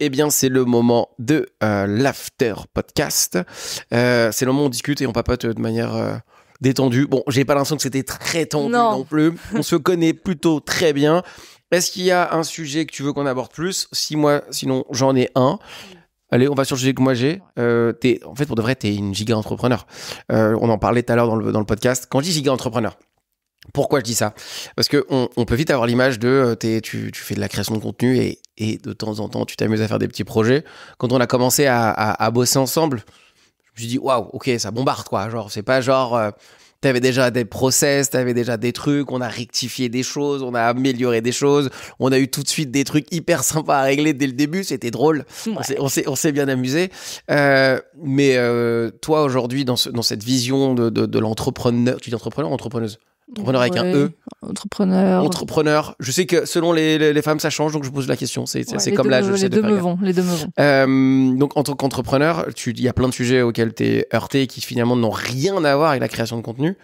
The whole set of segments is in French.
eh bien, c'est le moment de euh, l'after podcast. Euh, c'est le moment où on discute et on papote de manière euh, détendue. Bon, j'ai pas l'impression que c'était très tendu non. plus. On se connaît plutôt très bien. Est-ce qu'il y a un sujet que tu veux qu'on aborde plus Si moi, sinon, j'en ai un. Allez, on va sur le sujet que moi j'ai. en fait, pour de vrai, tu es une giga entrepreneur. on en parlait tout à l'heure dans le, dans le podcast. Quand je dis giga entrepreneur, pourquoi je dis ça Parce qu'on on peut vite avoir l'image de euh, tu, fais de la création de contenu et, de temps en temps, tu t'amuses à faire des petits projets. Quand on a commencé à, bosser ensemble, je me suis dit, waouh, ok, ça bombarde quoi. Genre, c'est pas genre, tu euh, t'avais déjà des process, t'avais déjà des trucs, on a rectifié des choses, on a amélioré des choses, on a eu tout de suite des trucs hyper sympas à régler dès le début, c'était drôle. On s'est bien amusé. Euh, mais toi, aujourd'hui, dans, cette vision de, l'entrepreneur, tu dis entrepreneur ou entrepreneuse Entrepreneur avec un E. Entrepreneur. Entrepreneur. Je sais que selon les, femmes, ça change, donc je pose la question. C'est comme là, je sais les deux me vont, Les deux me vont. Euh, donc, en tant qu'entrepreneur, il y a plein de sujets auxquels tu es heurté et qui finalement n'ont rien à voir avec la création de contenu.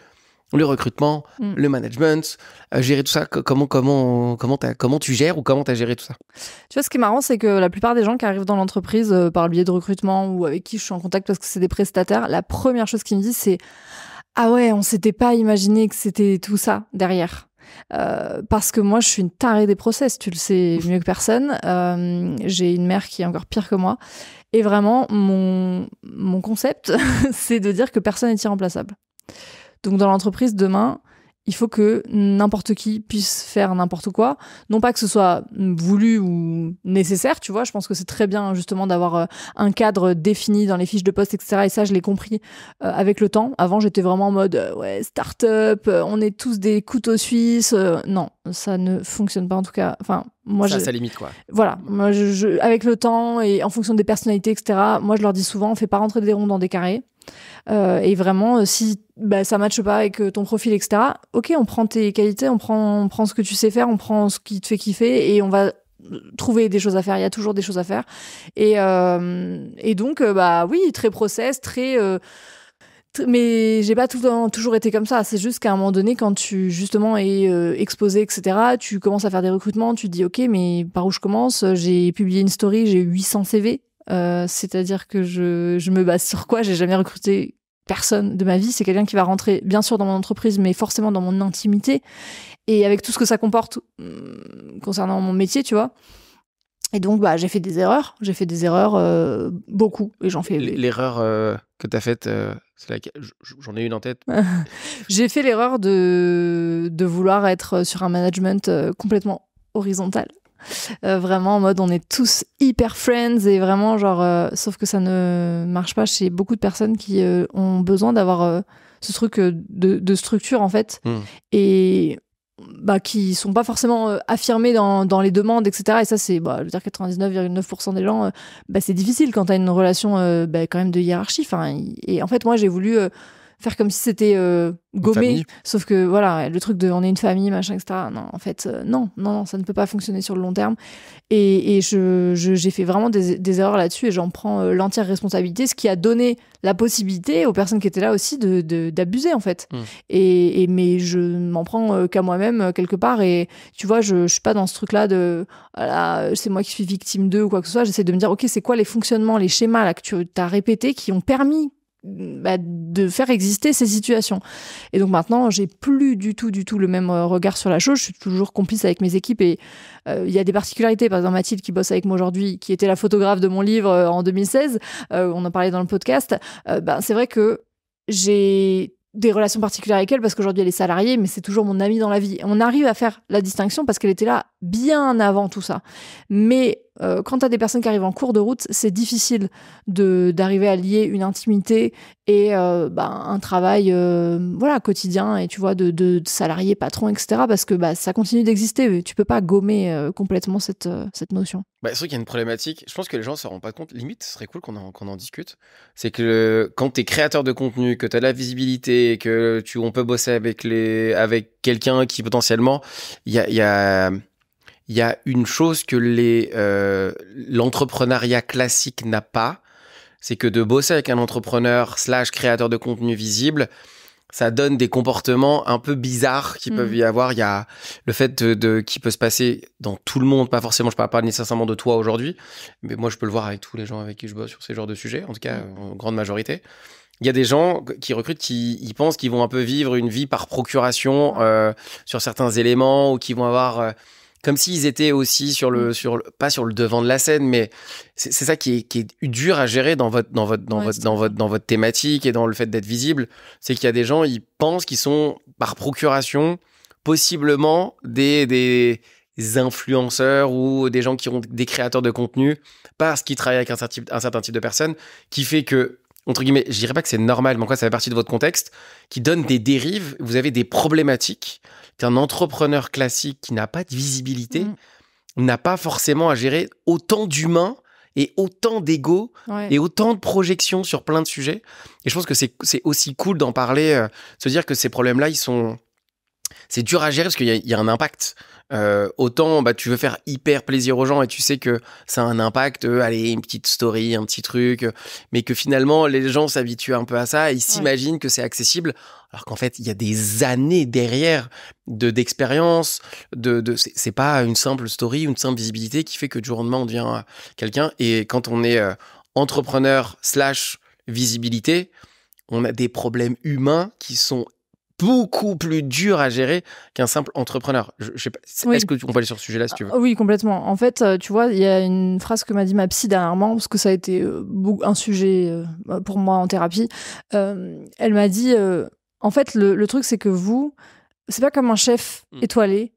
Le recrutement, hmm. le management, euh, gérer tout ça. Comment, comment, comment, comment tu gères ou comment tu as géré tout ça Tu vois, ce qui est marrant, c'est que la plupart des gens qui arrivent dans l'entreprise euh, par le biais de recrutement ou avec qui je suis en contact parce que c'est des prestataires, la première chose qu'ils me disent, c'est ah ouais, on s'était pas imaginé que c'était tout ça derrière. Euh, parce que moi, je suis une tarée des process, tu le sais mieux que personne. Euh, j'ai une mère qui est encore pire que moi. Et vraiment, mon, mon concept, c'est de dire que personne n'est irremplaçable. Donc, dans l'entreprise, demain, il faut que n'importe qui puisse faire n'importe quoi. Non pas que ce soit voulu ou nécessaire, tu vois. Je pense que c'est très bien justement d'avoir euh, un cadre défini dans les fiches de poste, etc. Et ça, je l'ai compris euh, avec le temps. Avant, j'étais vraiment en mode euh, ouais start-up, on est tous des couteaux suisses. non, ça ne fonctionne pas en tout cas. Enfin, moi, ça, je... ça limite quoi. Voilà, moi, je, avec le temps et en fonction des personnalités, etc. Moi, je leur dis souvent, on fait pas rentrer des ronds dans des carrés. Euh, et vraiment, euh, si bah, ça matche pas avec ton profil, etc., ok, on prend tes qualités, on prend, on prend ce que tu sais faire, on prend ce qui te fait kiffer et on va euh, trouver des choses à faire. Il y a toujours des choses à faire. Et, donc, bah oui, très process, très. mais j'ai pas toujours été comme ça. C'est juste qu'à un moment donné, quand tu justement es exposé, etc., tu commences à faire des recrutements, tu te dis ok, mais par où je commence J'ai publié une story, j'ai 800 CV. Euh, c'est-à-dire que je, je, me base sur quoi J'ai jamais recruté personne de ma vie. C'est quelqu'un qui va rentrer, bien sûr, dans mon entreprise, mais forcément dans mon intimité et avec tout ce que ça comporte mm, concernant mon métier, tu vois. Et donc, bah, j'ai fait des erreurs. J'ai fait des erreurs euh, beaucoup et j'en fais. L'erreur euh, que tu as faite, J'en ai une en tête. j'ai fait l'erreur de, de vouloir être sur un management complètement horizontal. Euh, vraiment en mode on est tous hyper friends et vraiment genre euh, sauf que ça ne marche pas chez beaucoup de personnes qui euh, ont besoin d'avoir ce truc de, structure en fait hmm. et bah, qui sont pas forcément affirmés dans, dans, les demandes, etc. Et ça, c'est, bah, je veux dire, 99,9% des gens, bah, c'est difficile quand tu as une relation bah, quand même de hiérarchie. et en fait, moi, j'ai voulu faire comme si c'était euh, gommé. Sauf que voilà, le truc de on est une famille, machin, etc. Non, en fait, euh, non, non, ça ne peut pas fonctionner sur le long terme. Et, et je, j'ai fait vraiment des, erreurs là-dessus et j'en prends euh, l'entière responsabilité, ce qui a donné la possibilité aux personnes qui étaient là aussi de, d'abuser en fait. Hmm. Et, et, mais je m'en prends qu'à moi-même quelque part. Et tu vois, je, ne suis pas dans ce truc-là de ah c'est moi qui suis victime d'eux ou quoi que ce soit. J'essaie de me dire ok, c'est quoi les fonctionnements, les schémas là que tu as répétés qui ont permis bah, de faire exister ces situations. Et donc maintenant, j'ai plus du tout, du tout le même euh, regard sur la chose. Je suis toujours complice avec mes équipes et euh, il y a des particularités. Par exemple, Mathilde qui bosse avec moi aujourd'hui, qui était la photographe de mon livre euh, en 2016, on en parlait dans le podcast. Bah, c'est vrai que j'ai des relations particulières avec elle parce qu'aujourd'hui elle est salariée, mais c'est toujours mon amie dans la vie. On arrive à faire la distinction parce qu'elle était là bien avant tout ça. Mais euh, quand tu as des personnes qui arrivent en cours de route, c'est difficile d'arriver à lier une intimité et euh, bah, un travail euh, voilà quotidien et tu vois de, de, patrons, salarié, patron, etc. Parce que bah, ça continue d'exister. Tu peux pas gommer complètement cette, cette notion. Bah, c'est vrai qu'il y a une problématique. Je pense que les gens ne se rendent pas compte. Limite, ce serait cool qu'on en, discute. C'est que quand tu es créateur de contenu, que tu as de la visibilité, que tu, on peut bosser avec, les, avec quelqu'un qui potentiellement. Il il y a une chose que euh, l'entrepreneuriat classique n'a pas, c'est que de bosser avec un entrepreneur slash créateur de contenu visible, ça donne des comportements un peu bizarres qui peuvent mhm. y avoir. Il y a le fait de, qui peut se passer dans tout le monde, pas forcément, je ne parle pas nécessairement de toi aujourd'hui, mais moi je peux le voir avec tous les gens avec qui je bosse sur ces genres de sujets, en tout cas mhm. en grande majorité. Il y a des gens qui recrutent qui ils pensent qu'ils vont un peu vivre une vie par procuration euh, sur certains éléments ou qui vont avoir... Euh, comme s'ils étaient aussi sur le, mmh. sur pas sur le devant de la scène, mais c'est ça qui est, dur à gérer dans votre, dans votre, dans votre, dans votre, dans votre thématique et dans le fait d'être visible. C'est qu'il y a des gens, ils pensent qu'ils sont par procuration, possiblement des, influenceurs ou des gens qui ont des créateurs de contenu parce qu'ils travaillent avec un certain, type, un certain type de personnes qui fait que entre guillemets, je dirais pas que c'est normal, mais en quoi ça fait partie de votre contexte, qui donne des dérives, vous avez des problématiques qu'un entrepreneur classique qui n'a pas de visibilité mm. n'a pas forcément à gérer autant d'humains et autant d'ego et autant de projections sur plein de sujets. Et je pense que c'est aussi cool d'en parler, euh, se dire que ces problèmes-là, ils sont c'est dur à gérer parce qu'il y, a un impact. Euh, autant bah, tu veux faire hyper plaisir aux gens et tu sais que ça a un impact, euh, allez, une petite story, un petit truc, euh, mais que finalement les gens s'habituent un peu à ça et ils s'imaginent que c'est accessible, alors qu'en fait il y a des années derrière de d'expérience, de, de c'est pas une simple story, une simple visibilité qui fait que du jour au lendemain on devient quelqu'un et quand on est entrepreneur slash visibilité, on a des problèmes humains qui sont beaucoup plus dur à gérer qu'un simple entrepreneur. Je, sais est-ce que tu, peut aller sur ce sujet-là si tu veux ah Oui, complètement. En fait, euh, tu vois, il y a une phrase que m'a dit ma psy dernièrement parce que ça a été euh, un sujet euh, bah, pour moi en thérapie. elle m'a dit, en fait, le, truc c'est que vous, c'est pas comme un chef mmh. étoilé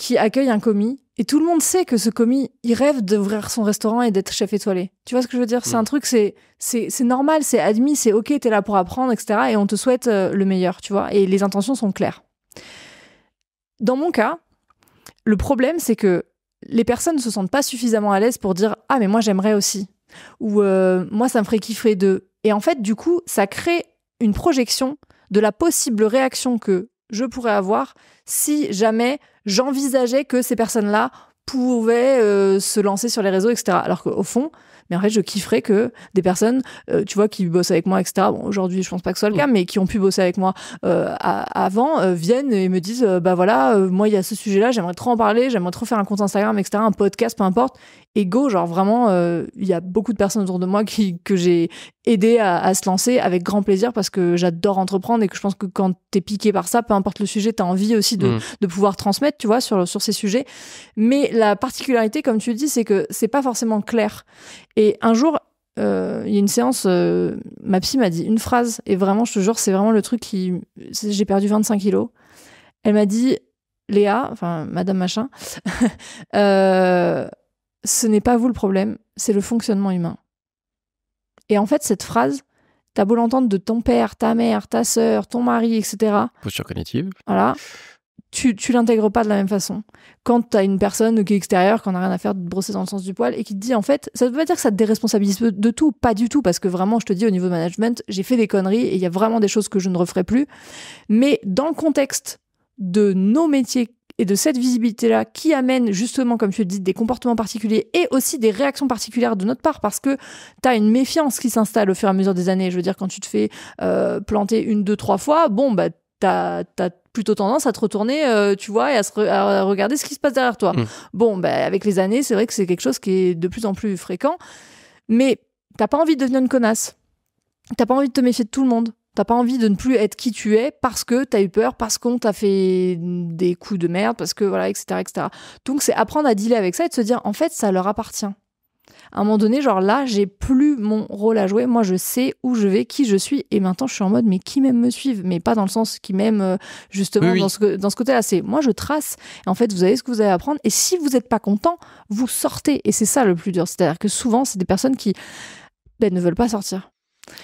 qui accueille un commis. Et tout le monde sait que ce commis, il rêve d'ouvrir son restaurant et d'être chef étoilé. Tu vois ce que je veux dire C'est mm. un truc, c'est c'est normal, c'est admis, c'est ok, t'es là pour apprendre, etc. Et on te souhaite euh, le meilleur, tu vois. Et les intentions sont claires. Dans mon cas, le problème, c'est que les personnes ne se sentent pas suffisamment à l'aise pour dire Ah, mais moi j'aimerais aussi. Ou euh, Moi ça me ferait kiffer de. Et en fait, du coup, ça crée une projection de la possible réaction que je pourrais avoir si jamais j'envisageais que ces personnes-là pouvaient euh, se lancer sur les réseaux, etc. Alors qu'au fond, mais en fait, je kifferais que des personnes, euh, tu vois, qui bossent avec moi, etc. Bon, aujourd'hui, je pense pas que ce soit le mm. cas, mais qui ont pu bosser avec moi euh, avant, viennent et me disent, bah voilà, moi, il y a ce sujet-là, j'aimerais trop en parler, j'aimerais trop faire un compte Instagram, etc., un podcast, peu importe égaux. Genre vraiment, euh, il y a beaucoup de personnes autour de moi qui, que j'ai aidé à, se lancer avec grand plaisir parce que j'adore entreprendre et que je pense que quand t'es piqué par ça, peu importe le sujet, t'as envie aussi de, mm. de, pouvoir transmettre, tu vois, sur, sur ces sujets. Mais la particularité, comme tu dis, c'est que c'est pas forcément clair. Et un jour, euh, il y a une séance, euh, ma psy m'a dit une phrase, et vraiment, je te jure, c'est vraiment le truc qui. J'ai perdu 25 kilos. Elle m'a dit, Léa, enfin, Madame Machin, euh, ce n'est pas vous le problème, c'est le fonctionnement humain. Et en fait, cette phrase, t'as beau l'entendre de ton père, ta mère, ta sœur, ton mari, etc. Posture cognitive. Voilà. Tu, tu l'intègres pas de la même façon. Quand t'as une personne qui est extérieure, qu'on n'a rien à faire de brosser dans le sens du poil, et qui te dit, en fait, ça veut pas dire que ça te déresponsabilise de tout, pas du tout, parce que vraiment, je te dis, au niveau management, j'ai fait des conneries et il y a vraiment des choses que je ne referai plus. Mais dans le contexte de nos métiers et de cette visibilité-là qui amène justement, comme tu le dis, des comportements particuliers et aussi des réactions particulières de notre part parce que tu as une méfiance qui s'installe au fur et à mesure des années. Je veux dire, quand tu te fais euh, planter une, deux, trois fois, bon, bah, t'as as plutôt tendance à te retourner, euh, tu vois, et à, regarder ce qui se passe derrière toi. Mm. Bon, bah, avec les années, c'est vrai que c'est quelque chose qui est de plus en plus fréquent, mais t'as pas envie de devenir une connasse. T'as pas envie de te méfier de tout le monde. T'as pas envie de ne plus être qui tu es parce que t'as eu peur, parce qu'on t'a fait des coups de merde, parce que voilà, etc. etc. Donc c'est apprendre à dealer avec ça et de se dire en fait ça leur appartient. À un moment donné, genre là, j'ai plus mon rôle à jouer. Moi, je sais où je vais, qui je suis. Et maintenant, je suis en mode, mais qui m'aime me suivent Mais pas dans le sens qui m'aime, euh, justement, Dans, ce, côté-là. C'est moi, je trace. Et en fait, vous avez ce que vous allez apprendre. Et si vous n'êtes pas content, vous sortez. Et c'est ça le plus dur. C'est-à-dire que souvent, c'est des personnes qui ben, ne veulent pas sortir.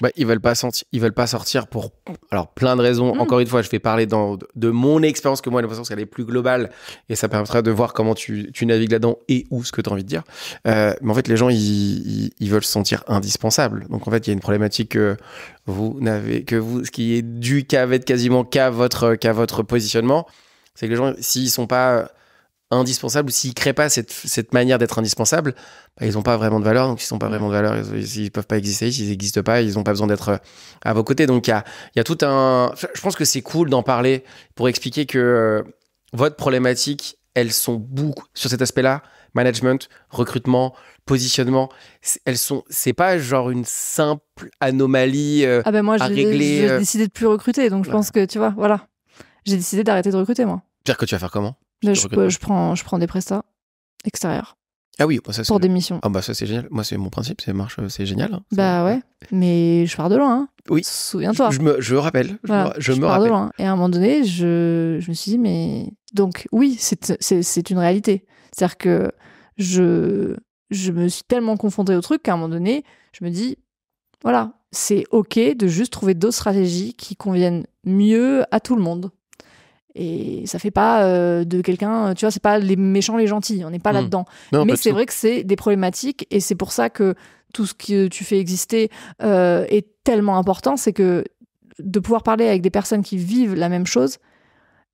Bah, ils veulent pas sentir, ils veulent pas sortir pour alors plein de raisons. Mm. Encore une fois, je vais parler dans, de mon expérience que moi, l'impression qu'elle est plus globale et ça permettra de voir comment tu, navigues là-dedans et où ce que tu as envie de dire. Euh, mais en fait, les gens ils, veulent se sentir indispensables. Donc en fait, il y a une problématique que vous n'avez que vous, ce qui est dû qu'à quasiment qu'à votre qu'à votre positionnement, c'est que les gens s'ils sont pas indispensables, ou s'ils créent pas cette, cette manière d'être indispensable, bah, ils n'ont pas vraiment de valeur. Donc, s'ils sont pas vraiment de valeur, ils, ne peuvent pas exister. S'ils n'existent pas, ils n'ont pas besoin d'être euh, à vos côtés. Donc, il y a, y a, tout un. Je pense que c'est cool d'en parler pour expliquer que euh, votre problématique, elles sont beaucoup sur cet aspect-là management, recrutement, positionnement, elles sont, c'est pas genre une simple anomalie euh, ah ben moi, à régler. J'ai décidé de plus recruter, donc je pense que tu vois, voilà, j'ai décidé d'arrêter de recruter moi. dire que tu vas faire comment je, prends, je prends des prestats extérieurs. Ah oui, bah, ça, pour des missions. Ah bah ça c'est génial. Moi c'est mon principe, c'est marche, euh, c'est génial. Hein. Bah ouais, mais je pars de loin. Hein. Oui. Souviens-toi. Je, me, je rappelle. Je, me, pars rappelle. De loin. Et à un moment donné, je, je me suis dit mais donc oui, c'est une réalité. C'est-à-dire que je je me suis tellement confronté au truc qu'à un moment donné, je me dis voilà, c'est ok de juste trouver d'autres stratégies qui conviennent mieux à tout le monde. Et ça fait pas euh, de quelqu'un, tu vois, c'est pas les méchants, les gentils, on n'est pas hmm. là-dedans. Mais c'est vrai que c'est des problématiques et c'est pour ça que tout ce que tu fais exister euh, est tellement important, c'est que de pouvoir parler avec des personnes qui vivent la même chose,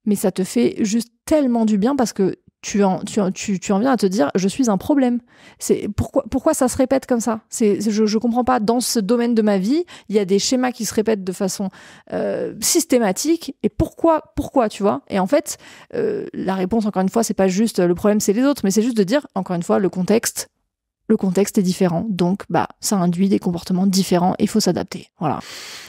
mais ça te fait juste tellement du bien parce que tu en, tu, tu, tu en viens à te dire je suis un problème. C'est pourquoi, pourquoi ça se répète comme ça C'est je ne comprends pas. Dans ce domaine de ma vie, il y a des schémas qui se répètent de façon euh, systématique. Et pourquoi Pourquoi tu vois Et en fait, euh, la réponse encore une fois, c'est pas juste euh, le problème, c'est les autres, mais c'est juste de dire encore une fois le contexte. Le contexte est différent, donc bah ça induit des comportements différents. Il faut s'adapter. Voilà.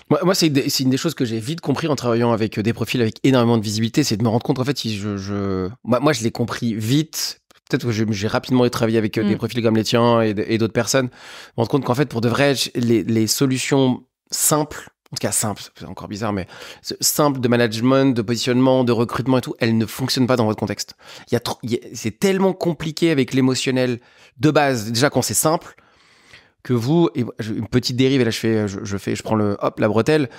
Moi, c'est une des choses que j'ai vite compris en travaillant avec euh, des profils avec énormément de visibilité, c'est de me rendre compte, en fait, si je. je... Moi, je l'ai compris vite. Peut-être que j'ai rapidement travaillé avec euh, des mm. profils comme les tiens et d'autres personnes. Me rendre compte qu'en fait, pour de vrai, les, solutions simples en tout cas simples, c'est encore bizarre, mais simples de management, de positionnement, de recrutement et tout, elles ne fonctionnent pas dans votre contexte. Il y c'est tellement compliqué avec l'émotionnel de base. Déjà quand c'est simple, que vous, et une petite dérive, et là je fais, je, je fais, je prends le, hop, la bretelle,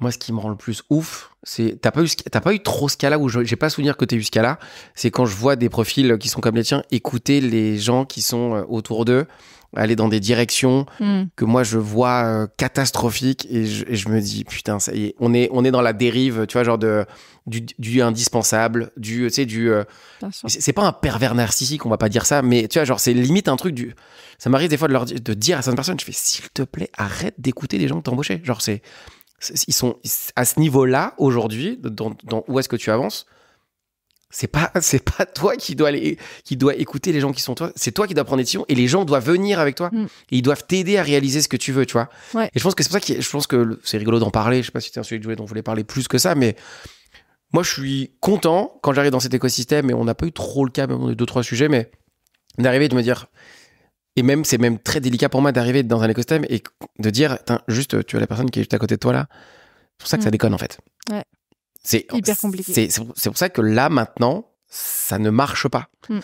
moi, ce qui me rend le plus ouf, c'est t'as pas eu t'as pas eu trop ce cas-là où j'ai pas souvenir que t'aies eu ce cas-là. C'est quand je vois des profils qui sont comme les tiens, écouter les gens qui sont euh, autour d'eux, aller dans des directions hmm. que moi je vois euh, catastrophiques et je, me dis putain ça y est, on est on est dans la dérive, tu vois genre de du, indispensable, du tu sais du euh, c'est pas un pervers narcissique, on va pas dire ça, mais tu vois genre c'est limite un truc du ça m'arrive des fois de leur de dire à certaines personnes je fais s'il te plaît arrête d'écouter les gens que t'embauchais. Genre c'est ils sont à ce niveau-là aujourd'hui, dans, où est-ce que tu avances c'est pas c'est pas toi qui dois aller, qui doit écouter les gens qui sont toi c'est toi qui dois prendre des décisions et les gens doivent venir avec toi mm. et ils doivent t'aider à réaliser ce que tu veux tu vois et je pense que c'est pour ça que je pense que c'est rigolo d'en parler je sais pas si c'était un sujet dont je voulais parler plus que ça mais moi je suis content quand j'arrive dans cet écosystème et on n'a pas eu trop le cas même on deux trois sujets mais d'arriver de me dire et même, c'est même très délicat pour moi d'arriver dans un écosystème et de dire, juste, tu vois la personne qui est juste à côté de toi là. C'est pour ça que ça mm. déconne en fait. C'est hyper compliqué. C'est pour ça que là, maintenant, ça ne marche pas. Mm.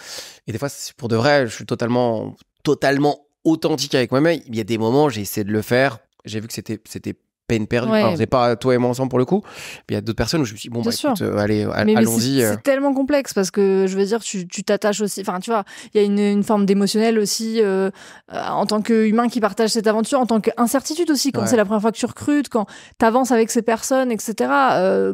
Et des fois, pour de vrai, je suis totalement, totalement authentique avec moi-même. Il y a des moments, j'ai essayé de le faire. J'ai vu que c'était, c'était peine perdue. c'est pas toi et moi ensemble pour le coup. Il y a d'autres personnes où je me suis dit, bon, bah, écoute, euh, allez, allons-y. Euh. c'est, tellement complexe parce que je veux dire, tu, t'attaches aussi. Enfin, tu vois, il y a une, forme d'émotionnel aussi euh, en tant qu'humain qui partage cette aventure, en tant qu'incertitude aussi, quand c'est la première fois que tu recrutes, quand tu avances avec ces personnes, etc.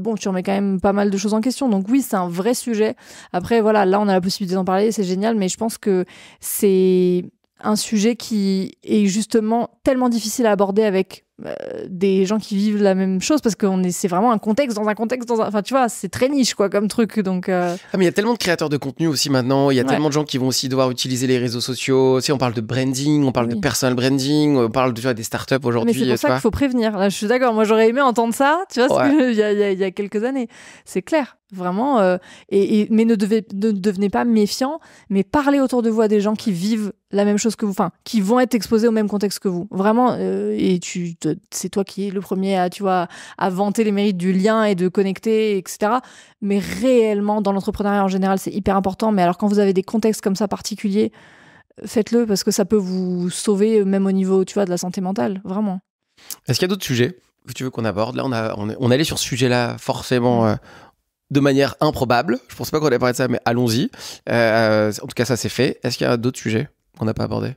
bon, tu remets quand même pas mal de choses en question. Donc, oui, c'est un vrai sujet. Après, voilà, là, on a la possibilité d'en parler, c'est génial, mais je pense que c'est un sujet qui est justement tellement difficile à aborder avec euh, des gens qui vivent la même chose parce que c'est vraiment un contexte dans un contexte dans un... Enfin, tu vois, c'est très niche, quoi, comme truc. Donc, euh. Ah, mais il y a tellement de créateurs de contenu aussi maintenant. Il y a tellement de gens qui vont aussi devoir utiliser les réseaux sociaux. si on parle de branding, on parle de personal branding, on parle déjà des startups aujourd'hui. Mais c'est pour ça qu'il faut prévenir. Là, je suis d'accord. Moi, j'aurais aimé entendre ça, tu vois, il, y a, il, y a, quelques années. C'est clair vraiment. Euh, et, mais ne, devenez pas méfiant, mais parlez autour de vous à des gens qui vivent la même chose que vous, enfin, qui vont être exposés au même contexte que vous. Vraiment, et tu c'est toi qui es le premier à, tu vois, à vanter les mérites du lien et de connecter, etc. Mais réellement, dans l'entrepreneuriat en général, c'est hyper important. Mais alors, quand vous avez des contextes comme ça particuliers, faites-le parce que ça peut vous sauver, euh, même au niveau, tu vois, de la santé mentale, vraiment. Est-ce qu'il y a d'autres sujets que tu veux qu'on aborde Là, on, a, on, est, on allait sur ce sujet-là forcément euh, de manière improbable. Je pense pas qu'on allait parler de ça, mais allons-y. Euh, en tout cas, ça c'est fait. Est-ce qu'il y a d'autres sujets qu'on n'a pas abordés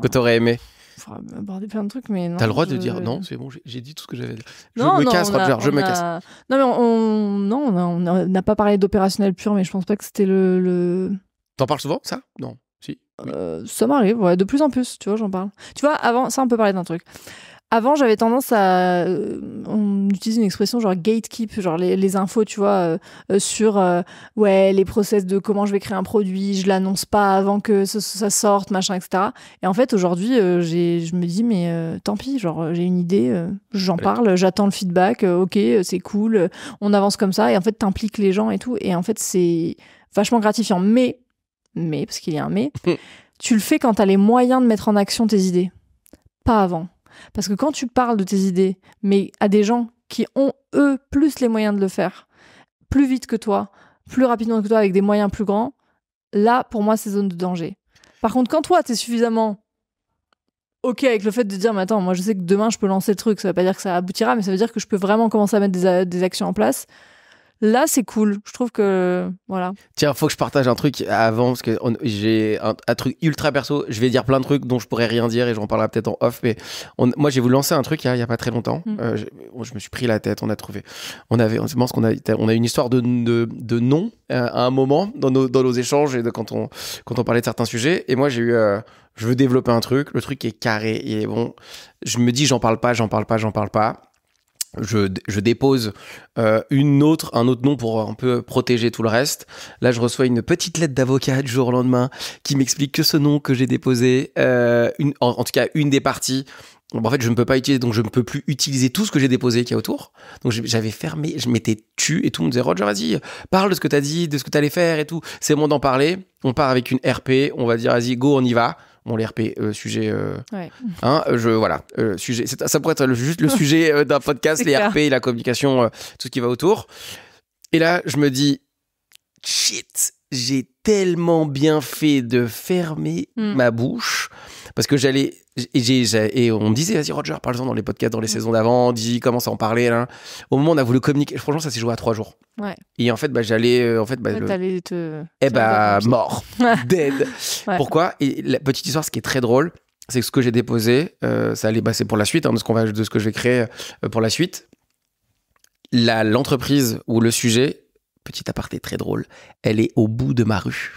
que aurais aimé faudra aborder plein de trucs, mais non. T'as le droit de dire non, c'est bon, j'ai dit tout ce que j'avais à dire. Je me casse, je me casse. Non, mais on n'a on, pas parlé d'opérationnel pur, mais je pense pas que c'était le. T'en parles souvent, ça Non. Si. Euh, ça m'arrive, ouais, de plus en plus, tu vois, j'en parle. Tu vois, avant, ça, on peut parler d'un truc. Avant, j'avais tendance à. Euh, on utilise une expression genre gatekeep, genre les, infos, tu vois, euh, euh, sur ouais, les process de comment je vais créer un produit, je l'annonce pas avant que ça, sorte, machin, etc. Et en fait, aujourd'hui, je me dis, mais tant pis, genre j'ai une idée, j'en parle, j'attends le feedback, ok, c'est cool, on avance comme ça, et en fait, impliques les gens et tout. Et en fait, c'est vachement gratifiant. Mais, mais, parce qu'il y a un mais, hum. tu le fais quand tu as les moyens de mettre en action tes idées. Pas avant. Parce que quand tu parles de tes idées, mais à des gens qui ont, eux, plus les moyens de le faire, plus vite que toi, plus rapidement que toi, avec des moyens plus grands, là, pour moi, c'est zone de danger. Par contre, quand toi, t'es suffisamment OK avec le fait de dire, mais attends, moi, je sais que demain, je peux lancer le truc, ça ne veut pas dire que ça aboutira, mais ça veut dire que je peux vraiment commencer à mettre des actions en place. Là, c'est cool. Je trouve que voilà. Tiens, faut que je partage un truc avant parce que j'ai un, truc ultra perso. Je vais dire plein de trucs dont je pourrais rien dire et j'en parlerai peut-être en off. Mais moi, j'ai voulu lancer un truc hein, il y a, pas très longtemps. Mm. Euh, je, me suis pris la tête. On a trouvé. On avait. On pense qu'on a. On a une histoire de de, nom euh, à un moment dans nos dans nos échanges et de, quand on quand on parlait de certains sujets. Et moi, j'ai eu. Euh, je veux développer un truc. Le truc est carré est bon. Je me dis, j'en parle pas, j'en parle pas, j'en parle pas je, dépose euh, une autre, un autre nom pour euh, un peu protéger tout le reste. Là, je reçois une petite lettre d'avocat du jour au lendemain qui m'explique que ce nom que j'ai déposé, euh, en, tout cas une des parties, en fait, je ne peux pas utiliser, donc je ne peux plus utiliser tout ce que j'ai déposé qui est autour. Donc j'avais fermé, je m'étais tu et tout On me disait Roger, vas-y, parle de ce que tu as dit, de ce que tu t'allais faire et tout. C'est bon d'en parler. On part avec une RP, on va dire vas-y, go, on y va mon LRP, euh, sujet. Euh, ouais. Hein, euh, je, voilà, sujet. Ça pourrait être juste le sujet d'un podcast, les RP, la communication, tout ce qui va autour. Et là, je me dis, shit, j'ai tellement bien fait de fermer hmm. ma bouche parce que j'allais et, et on me disait vas-y Roger parle-en dans les podcasts dans les mm. saisons d'avant dis commence à en parler là. au moment où on a voulu communiquer franchement ça s'est joué à trois jours et en fait bah, j'allais euh, en fait bah, te... eh bah mort dead pourquoi et la petite histoire ce qui est très drôle c'est que ce que j'ai déposé euh, ça allait bah, c'est pour la suite hein, de ce qu'on va de ce que je vais créer euh, pour la suite la l'entreprise ou le sujet petit aparté très drôle elle est au bout de ma rue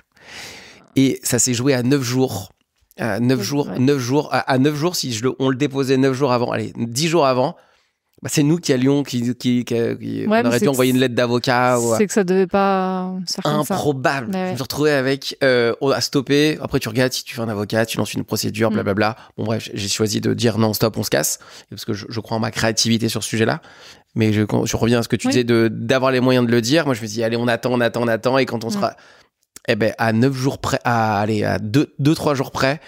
et ça s'est joué à neuf jours 9 jours, 9 jours, à, 9 jours, si je on le déposait 9 jours avant, allez, 10 jours avant, bah, c'est nous qui allions, qui, qui, qui, on aurait dû envoyer une lettre d'avocat. C'est que ça devait pas se euh, faire Improbable. Ça. Je me suis avec, euh, à stopper, après tu regardes si tu fais un avocat, tu lances une procédure, mm. blablabla. Bla bla. Bon bref, j'ai choisi de dire non, stop, on se casse, parce que je, crois en ma créativité sur ce sujet-là. Mais je, reviens à ce que tu disais d'avoir les moyens de le dire. Moi, je me dis, allez, on attend, on attend, on attend, et quand on mm. sera eh ben, à neuf jours près, à, aller à deux, trois jours près,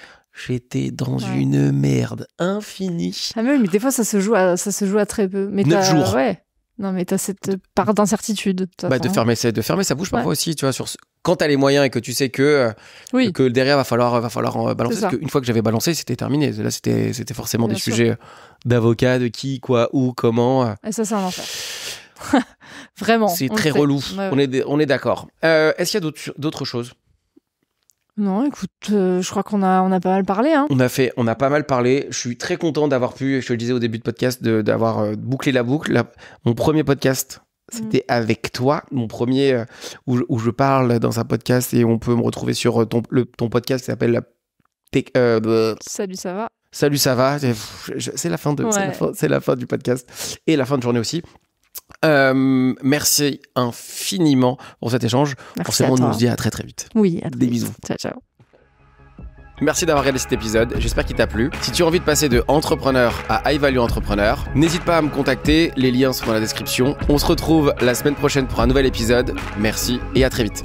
J'étais dans une merde infinie. Ah mais, mais des fois ça se joue à, ça se joue à très peu. Mais jours. Ouais. Non mais t'as cette part d'incertitude. Bah, de fermer de fermer ça bouge parfois aussi tu vois sur quand t'as les moyens et que tu sais que euh, que derrière va falloir va falloir en balancer Une fois que j'avais balancé c'était terminé là c'était c'était forcément des sujets d'avocat de qui quoi où comment. Euh. Et ça c'est un enfer. Vraiment. C'est très relou. on est, on est d'accord. Euh, est-ce qu'il y a d'autres choses non, écoute, euh, je crois qu'on a, on a pas mal parlé. Hein. On a fait, on a pas mal parlé. Je suis très content d'avoir pu, je te le disais au début de podcast, d'avoir euh, bouclé la boucle. mon premier podcast, c'était mm. avec toi, mon premier où, je parle dans un podcast et on peut me retrouver sur ton, ton podcast qui s'appelle bah, Salut, ça va. Salut, ça va. C'est la la fin du podcast et la fin de journée aussi. Euh, merci infiniment pour cet échange. Forcément, on se dit à très très vite. Oui, à très Des bisous. Ciao, ciao. Merci d'avoir regardé cet épisode, j'espère qu'il t'a plu. Si tu as envie de passer de entrepreneur à high value entrepreneur, n'hésite pas à me contacter, les liens sont dans la description. On se retrouve la semaine prochaine pour un nouvel épisode. Merci et à très vite.